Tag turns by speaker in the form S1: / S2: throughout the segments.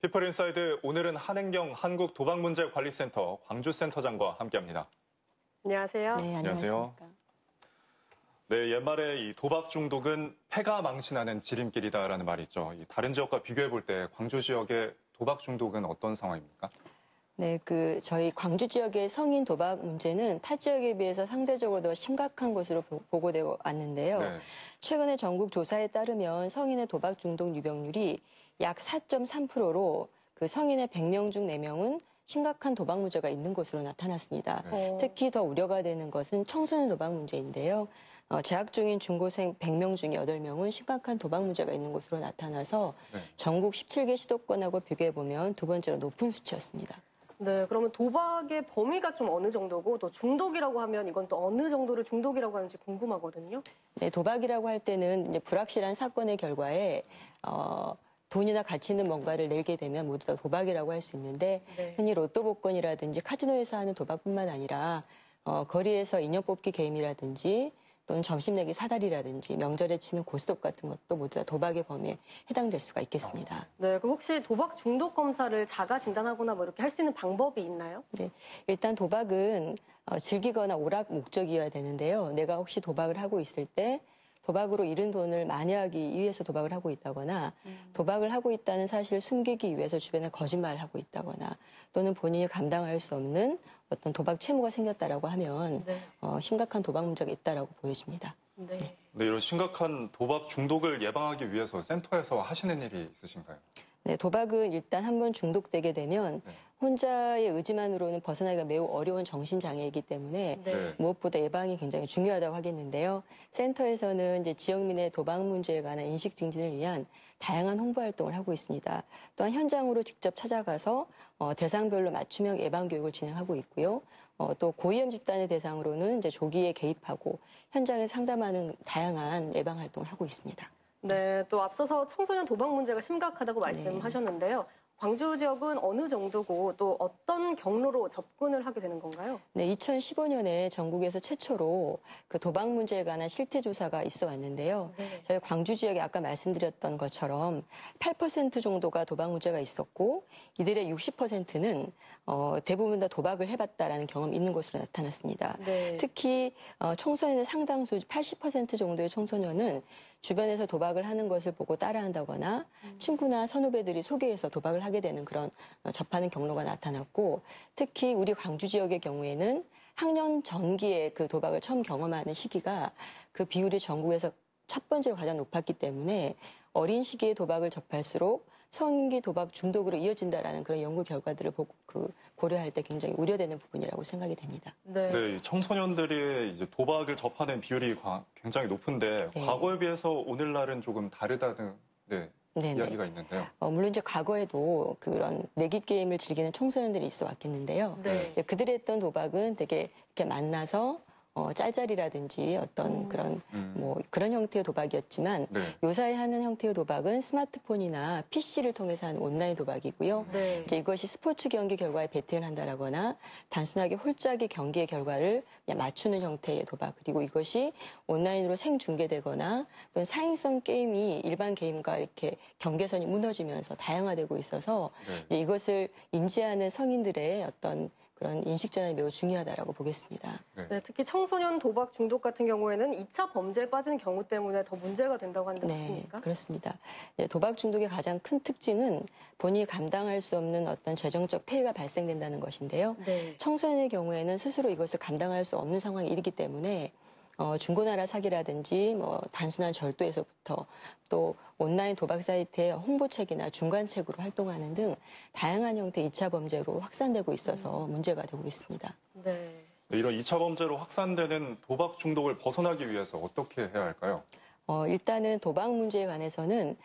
S1: 피플 인사이드 오늘은 한행경 한국도박문제관리센터 광주센터장과 함께합니다.
S2: 안녕하세요. 네, 안녕하세요.
S1: 네, 옛말에 이 도박 중독은 폐가 망신하는 지름길이다라는 말이 있죠. 다른 지역과 비교해 볼 때 광주 지역의 도박 중독은 어떤 상황입니까?
S3: 네, 그 저희 광주 지역의 성인 도박 문제는 타 지역에 비해서 상대적으로 더 심각한 것으로 보고되고 왔는데요. 네. 최근에 전국 조사에 따르면 성인의 도박 중독 유병률이 약 4.3%로 그 성인의 100명 중 4명은 심각한 도박 문제가 있는 것으로 나타났습니다. 네. 어. 특히 더 우려가 되는 것은 청소년 도박 문제인데요. 어, 재학 중인 중고생 100명 중에 8명은 심각한 도박 문제가 있는 것으로 나타나서 네. 전국 17개 시도권하고 비교해보면 두 번째로 높은 수치였습니다.
S2: 네, 그러면 도박의 범위가 좀 어느 정도고 또 중독이라고 하면 이건 또 어느 정도를 중독이라고 하는지 궁금하거든요.
S3: 네, 도박이라고 할 때는 불확실한 사건의 결과에 어, 돈이나 가치 있는 뭔가를 내게 되면 모두 다 도박이라고 할 수 있는데 네. 흔히 로또 복권이라든지 카지노에서 하는 도박뿐만 아니라 어, 거리에서 인형 뽑기 게임이라든지 또는 점심 내기 사다리라든지 명절에 치는 고스톱 같은 것도 모두 다 도박의 범위에 해당될 수가 있겠습니다.
S2: 네, 그럼 혹시 도박 중독 검사를 자가 진단하거나 뭐 이렇게 할 수 있는 방법이 있나요?
S3: 네, 일단 도박은 어, 즐기거나 오락 목적이어야 되는데요. 내가 혹시 도박을 하고 있을 때 도박으로 잃은 돈을 만회하기 위해서 도박을 하고 있다거나 음. 도박을 하고 있다는 사실을 숨기기 위해서 주변에 거짓말을 하고 있다거나 또는 본인이 감당할 수 없는 어떤 도박 채무가 생겼다라고 하면 네. 어, 심각한 도박 문제가 있다라고 보여집니다. 네.
S1: 네. 이런 심각한 도박 중독을 예방하기 위해서 센터에서 하시는 일이 있으신가요?
S3: 네, 도박은 일단 한번 중독되게 되면 네. 혼자의 의지만으로는 벗어나기가 매우 어려운 정신장애이기 때문에 네. 네. 무엇보다 예방이 굉장히 중요하다고 하겠는데요. 센터에서는 이제 지역민의 도박 문제에 관한 인식 증진을 위한 다양한 홍보 활동을 하고 있습니다. 또한 현장으로 직접 찾아가서 어, 대상별로 맞춤형 예방 교육을 진행하고 있고요. 어, 또 고위험 집단의 대상으로는 이제 조기에 개입하고 현장에 상담하는 다양한 예방 활동을 하고 있습니다.
S2: 네, 또 앞서서 청소년 도박 문제가 심각하다고 네. 말씀하셨는데요. 광주 지역은 어느 정도고 또 어떤 경로로 접근을 하게 되는 건가요?
S3: 네, 2015년에 전국에서 최초로 그 도박 문제에 관한 실태 조사가 있어 왔는데요. 네. 저희 광주 지역에 아까 말씀드렸던 것처럼 8% 정도가 도박 문제가 있었고 이들의 60%는 어, 대부분 다 도박을 해봤다라는 경험 있는 것으로 나타났습니다. 네. 특히 어, 청소년의 상당수 80% 정도의 청소년은 주변에서 도박을 하는 것을 보고 따라한다거나 음. 친구나 선후배들이 소개해서 도박을 하게 되는 그런 어, 접하는 경로가 나타났고 특히 우리 광주 지역의 경우에는 학년 전기에 그 도박을 처음 경험하는 시기가 그 비율이 전국에서 첫 번째로 가장 높았기 때문에 어린 시기에 도박을 접할수록 성기 도박 중독으로 이어진다라는 그런 연구 결과들을 보, 고그 고려할 때 굉장히 우려되는 부분이라고 생각이 됩니다. 네.
S1: 네 청소년들이 이제 도박을 접하는 비율이 과, 굉장히 높은데 네. 과거에 비해서 오늘날은 조금 다르다는 네, 네네. 이야기가 있는데요.
S3: 어, 물론 이제 과거에도 그런 내기 게임을 즐기는 청소년들이 있어 왔겠는데요. 네. 그들이 했던 도박은 되게 이렇게 만나서 어, 짤짤이라든지 어떤 오. 음. 그런 음. 뭐 그런 형태의 도박이었지만 네. 요사이 하는 형태의 도박은 스마트폰이나 PC를 통해서 한 온라인 도박이고요. 네. 이제 이것이 스포츠 경기 결과에 베팅을 한다라거나 단순하게 홀짝이 경기의 결과를 맞추는 형태의 도박 그리고 이것이 온라인으로 생중계되거나 또는 사행성 게임이 일반 게임과 이렇게 경계선이 무너지면서 다양화되고 있어서 네. 이제 이것을 인지하는 성인들의 어떤 그런 인식 전환이 매우 중요하다라고 보겠습니다.
S2: 네. 네, 특히 청소년 도박 중독 같은 경우에는 2차 범죄에 빠지는 경우 때문에 더 문제가 된다고 하는데 네, 맞습니까?
S3: 그렇습니다. 네, 도박 중독의 가장 큰 특징은 본인이 감당할 수 없는 어떤 재정적 폐해가 발생된다는 것인데요. 네. 청소년의 경우에는 스스로 이것을 감당할 수 없는 상황이 이르기 때문에 어, 중고나라 사기라든지 뭐 단순한 절도에서부터 또 온라인 도박 사이트의 홍보책이나 중간책으로 활동하는 등 다양한 형태의 2차 범죄로 확산되고 있어서 음. 문제가 되고 있습니다. 네.
S1: 이런 2차 범죄로 확산되는 도박 중독을 벗어나기 위해서 어떻게 해야 할까요?
S3: 어, 일단은 도박 문제에 관해서는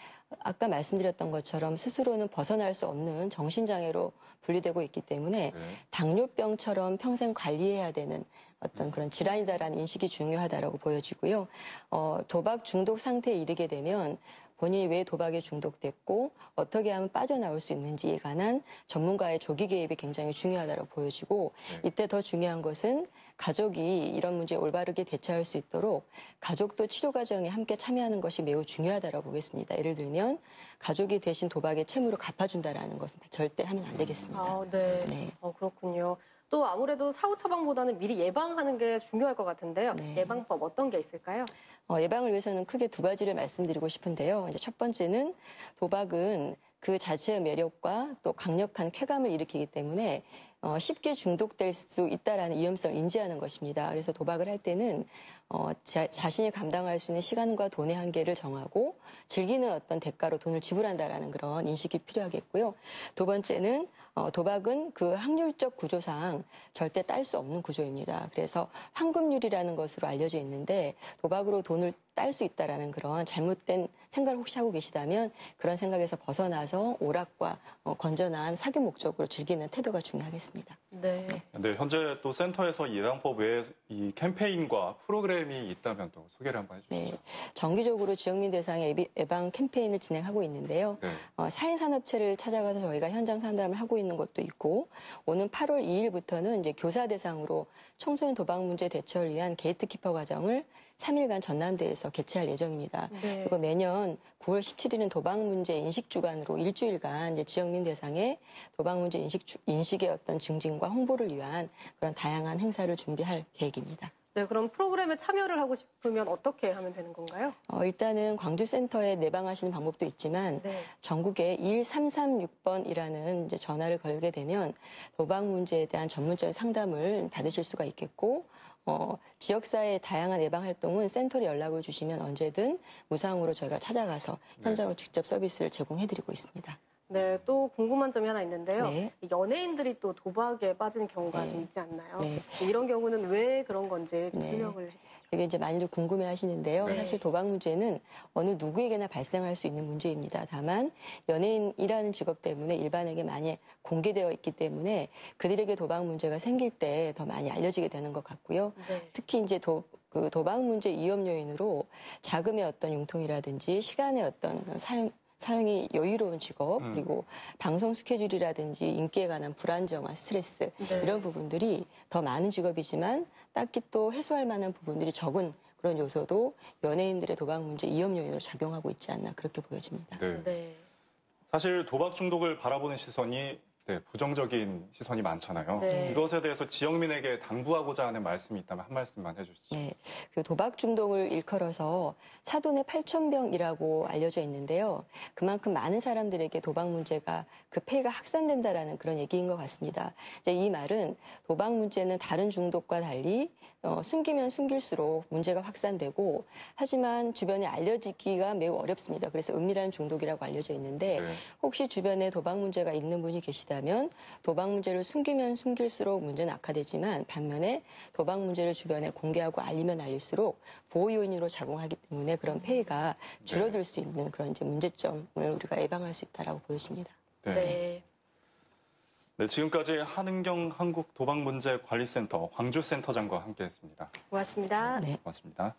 S3: 아까 말씀드렸던 것처럼 스스로는 벗어날 수 없는 정신장애로 분리되고 있기 때문에 네. 당뇨병처럼 평생 관리해야 되는 어떤 그런 질환이다라는 인식이 중요하다라고 보여지고요. 어, 도박 중독 상태에 이르게 되면 본인이 왜 도박에 중독됐고 어떻게 하면 빠져나올 수 있는지에 관한 전문가의 조기 개입이 굉장히 중요하다고 보여지고 네. 이때 더 중요한 것은 가족이 이런 문제에 올바르게 대처할 수 있도록 가족도 치료 과정에 함께 참여하는 것이 매우 중요하다고 보겠습니다. 예를 들면 가족이 대신 도박의 채무를 갚아준다라는 것은 절대 하면 안
S2: 되겠습니다. 아, 네. 네. 어, 그렇군요. 또 아무래도 사후
S3: 처방보다는 미리 예방하는 게 중요할 것 같은데요. 네. 예방법 어떤 게 있을까요? 어, 예방을 위해서는 크게 두 가지를 말씀드리고 싶은데요. 이제 첫 번째는 도박은 그 자체의 매력과 또 강력한 쾌감을 일으키기 때문에 어, 쉽게 중독될 수 있다라는 위험성을 인지하는 것입니다. 그래서 도박을 할 때는 어, 자, 자신이 감당할 수 있는 시간과 돈의 한계를 정하고 즐기는 어떤 대가로 돈을 지불한다라는 그런 인식이 필요하겠고요. 두 번째는 어, 도박은 그 확률적 구조상 절대 딸 수 없는 구조입니다. 그래서 황금률이라는 것으로 알려져 있는데 도박으로 돈을 딸 수 있다라는 그런 잘못된 생각을 혹시 하고 계시다면 그런 생각에서 벗어나서 오락과 어, 건전한 사교 목적으로 즐기는 태도가 중요하겠습니다.
S1: 네. 네, 현재 또 센터에서 예방법 외에 이 캠페인과 프로그램이 있다면 또 소개를 한번 해주시죠. 네,
S3: 정기적으로 지역민 대상의 예방 캠페인을 진행하고 있는데요. 네. 어, 사행산업체를 찾아가서 저희가 현장 상담을 하고 있는 것도 있고 오는 8월 2일부터는 이제 교사 대상으로 청소년 도박 문제 대처를 위한 게이트키퍼 과정을 3일간 전남대에서 개최할 예정입니다. 네. 그리고 매년 9월 17일은 도박 문제 인식 주간으로 일주일간 이제 지역민 대상에 도박 문제 인식 주, 인식의 어떤 증진과 홍보를 위한 그런 다양한 행사를 준비할 계획입니다.
S2: 네, 그럼 프로그램에 참여를 하고 싶으면 어떻게 하면 되는 건가요?
S3: 어, 일단은 광주센터에 내방하시는 방법도 있지만 네. 전국에 1336번이라는 이제 전화를 걸게 되면 도박 문제에 대한 전문적인 상담을 받으실 수가 있겠고 어, 지역사회의 다양한 예방 활동은 센터로 연락을 주시면 언제든 무상으로 저희가 찾아가서 네. 현장으로 직접 서비스를 제공해드리고 있습니다.
S2: 네, 또 궁금한 점이 하나 있는데요. 네. 연예인들이 또 도박에 빠지는 경우가 네. 좀 있지 않나요? 네. 뭐 이런 경우는 왜 그런 건지 좀 네. 설명을 해주세요.
S3: 이게 이제 많이들 궁금해 하시는데요. 네. 사실 도박 문제는 어느 누구에게나 발생할 수 있는 문제입니다. 다만 연예인이라는 직업 때문에 일반에게 많이 공개되어 있기 때문에 그들에게 도박 문제가 생길 때 더 많이 알려지게 되는 것 같고요. 네. 특히 이제 도, 그 도박 문제 위험 요인으로 자금의 어떤 융통이라든지 시간의 어떤 사용 사용이 여유로운 직업 음. 그리고 방송 스케줄이라든지 인기에 관한 불안정한 스트레스 네. 이런 부분들이 더 많은 직업이지만 딱히 또 해소할 만한 부분들이 적은 그런 요소도 연예인들의 도박 문제 이염 요인으로 작용하고 있지 않나 그렇게 보여집니다.
S1: 네. 네. 사실 도박 중독을 바라보는 시선이 네, 부정적인 시선이 많잖아요. 네. 이것에 대해서 지역민에게 당부하고자 하는 말씀이 있다면 한 말씀만 해주시죠.
S3: 네, 그 도박 중독을 일컬어서 사돈의 8천병이라고 알려져 있는데요. 그만큼 많은 사람들에게 도박 문제가 그 폐가 확산된다라는 그런 얘기인 것 같습니다. 이제 이 말은 도박 문제는 다른 중독과 달리 어, 숨기면 숨길수록 문제가 확산되고 하지만 주변에 알려지기가 매우 어렵습니다. 그래서 은밀한 중독이라고 알려져 있는데 네. 혹시 주변에 도박 문제가 있는 분이 계시다. 있다면 도박 문제를 숨기면 숨길수록 문제는 악화되지만 반면에 도박 문제를 주변에 공개하고 알리면 알릴수록 보호 요인으로 작용하기 때문에 그런 폐해가 줄어들 네. 수 있는 그런 이제 문제점을 우리가 예방할 수 있다라고 보여집니다.
S1: 네. 네. 네 지금까지 한은경 한국도박문제관리센터 광주센터장과 함께했습니다.
S2: 고맙습니다. 네.
S1: 고맙습니다.